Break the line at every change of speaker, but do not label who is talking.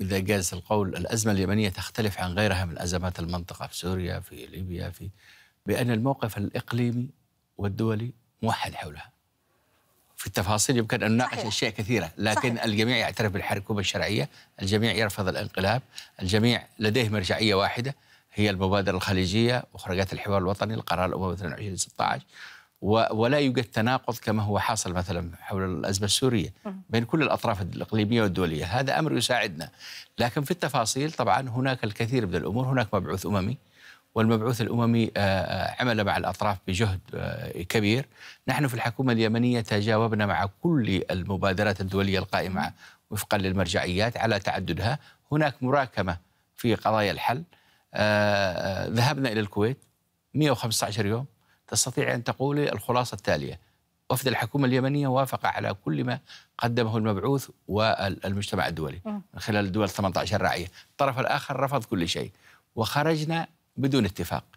إذا جاز القول الأزمة اليمنية تختلف عن غيرها من أزمات المنطقة في سوريا في ليبيا في بأن الموقف الإقليمي والدولي موحد حولها في التفاصيل يمكن أن نناقش أشياء كثيرة لكن صحيح. الجميع يعترف بالحكومة الشرعية الجميع يرفض الانقلاب الجميع لديه مرجعية واحدة هي المبادرة الخليجية وخرجات الحوار الوطني القرار الأمم 2216 ولا يوجد تناقض كما هو حاصل مثلا حول الازمه السوريه بين كل الاطراف الاقليميه والدوليه، هذا امر يساعدنا، لكن في التفاصيل طبعا هناك الكثير من الامور، هناك مبعوث اممي والمبعوث الاممي عمل آه، آه، مع الاطراف بجهد آه، كبير، نحن في الحكومه اليمنيه تجاوبنا مع كل المبادرات الدوليه القائمه وفقا للمرجعيات على تعددها، هناك مراكمه في قضايا الحل، ذهبنا الى الكويت 115 يوم تستطيع أن تقول الخلاصة التالية وفد الحكومة اليمنية وافق على كل ما قدمه المبعوث والمجتمع الدولي من خلال الدول 18 راعية الطرف الآخر رفض كل شيء وخرجنا بدون اتفاق